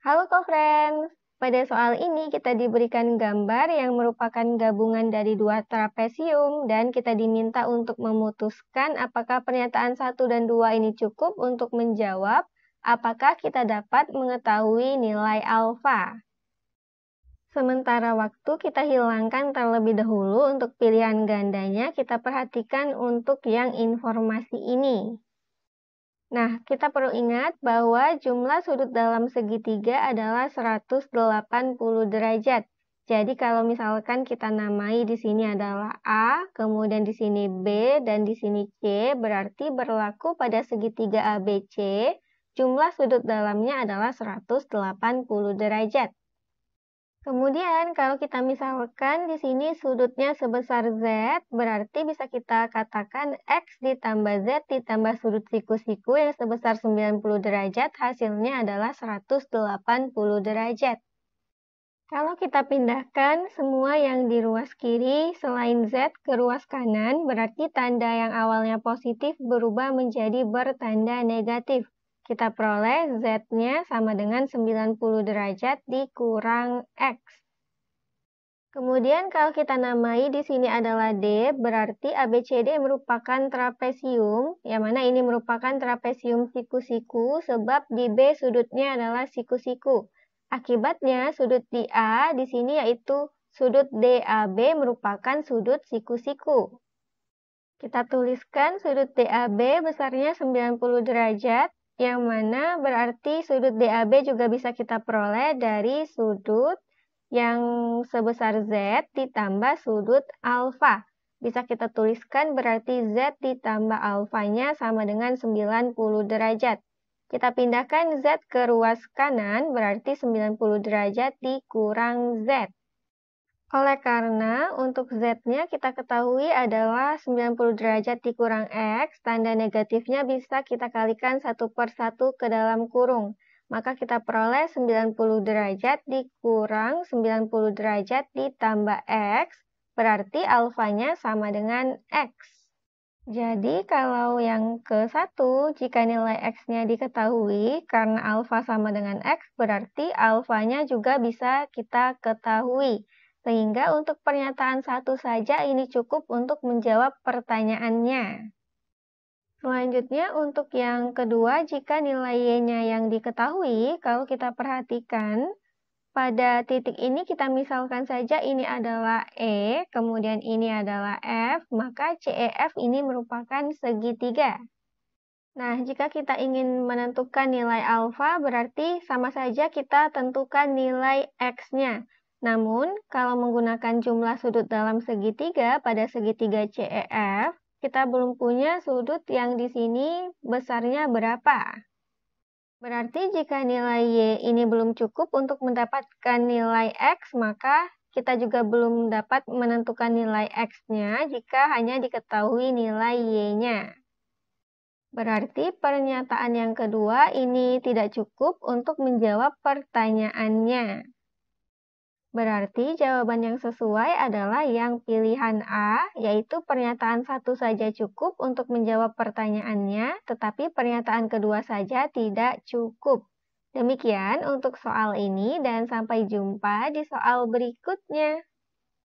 Halo co-friends, pada soal ini kita diberikan gambar yang merupakan gabungan dari dua trapesium dan kita diminta untuk memutuskan apakah pernyataan satu dan dua ini cukup untuk menjawab apakah kita dapat mengetahui nilai alfa. Sementara waktu kita hilangkan terlebih dahulu untuk pilihan gandanya, kita perhatikan untuk yang informasi ini. Nah, kita perlu ingat bahwa jumlah sudut dalam segitiga adalah 180 derajat. Jadi kalau misalkan kita namai di sini adalah A, kemudian di sini B, dan di sini C, berarti berlaku pada segitiga ABC, jumlah sudut dalamnya adalah 180 derajat. Kemudian kalau kita misalkan di sini sudutnya sebesar Z, berarti bisa kita katakan X ditambah Z ditambah sudut siku-siku yang sebesar 90 derajat, hasilnya adalah 180 derajat. Kalau kita pindahkan semua yang di ruas kiri selain Z ke ruas kanan, berarti tanda yang awalnya positif berubah menjadi bertanda negatif. Kita peroleh Z-nya sama dengan 90 derajat dikurang X. Kemudian kalau kita namai di sini adalah D, berarti ABCD merupakan trapesium, yang mana ini merupakan trapesium siku-siku, sebab di B sudutnya adalah siku-siku. Akibatnya sudut di A di sini yaitu sudut DAB merupakan sudut siku-siku. Kita tuliskan sudut DAB besarnya 90 derajat, yang mana berarti sudut DAB juga bisa kita peroleh dari sudut yang sebesar Z ditambah sudut alfa. Bisa kita tuliskan berarti Z ditambah alfanya sama dengan 90 derajat. Kita pindahkan Z ke ruas kanan berarti 90 derajat dikurang Z. Oleh karena untuk Z-nya kita ketahui adalah 90 derajat dikurang X, tanda negatifnya bisa kita kalikan 1 per 1 ke dalam kurung. Maka kita peroleh 90 derajat dikurang 90 derajat ditambah X, berarti alfanya sama dengan X. Jadi kalau yang ke 1, jika nilai X-nya diketahui, karena alfa sama dengan X, berarti alfanya juga bisa kita ketahui. Sehingga untuk pernyataan satu saja ini cukup untuk menjawab pertanyaannya. Selanjutnya untuk yang kedua, jika nilai Y-nya yang diketahui, kalau kita perhatikan, pada titik ini kita misalkan saja ini adalah E, kemudian ini adalah F, maka CEF ini merupakan segitiga. Nah, jika kita ingin menentukan nilai alfa, berarti sama saja kita tentukan nilai X-nya. Namun, kalau menggunakan jumlah sudut dalam segitiga pada segitiga CEF, kita belum punya sudut yang di sini besarnya berapa. Berarti jika nilai Y ini belum cukup untuk mendapatkan nilai X, maka kita juga belum dapat menentukan nilai X-nya jika hanya diketahui nilai Y-nya. Berarti pernyataan yang kedua ini tidak cukup untuk menjawab pertanyaannya. Berarti jawaban yang sesuai adalah yang pilihan A, yaitu pernyataan satu saja cukup untuk menjawab pertanyaannya, tetapi pernyataan kedua saja tidak cukup. Demikian untuk soal ini dan sampai jumpa di soal berikutnya.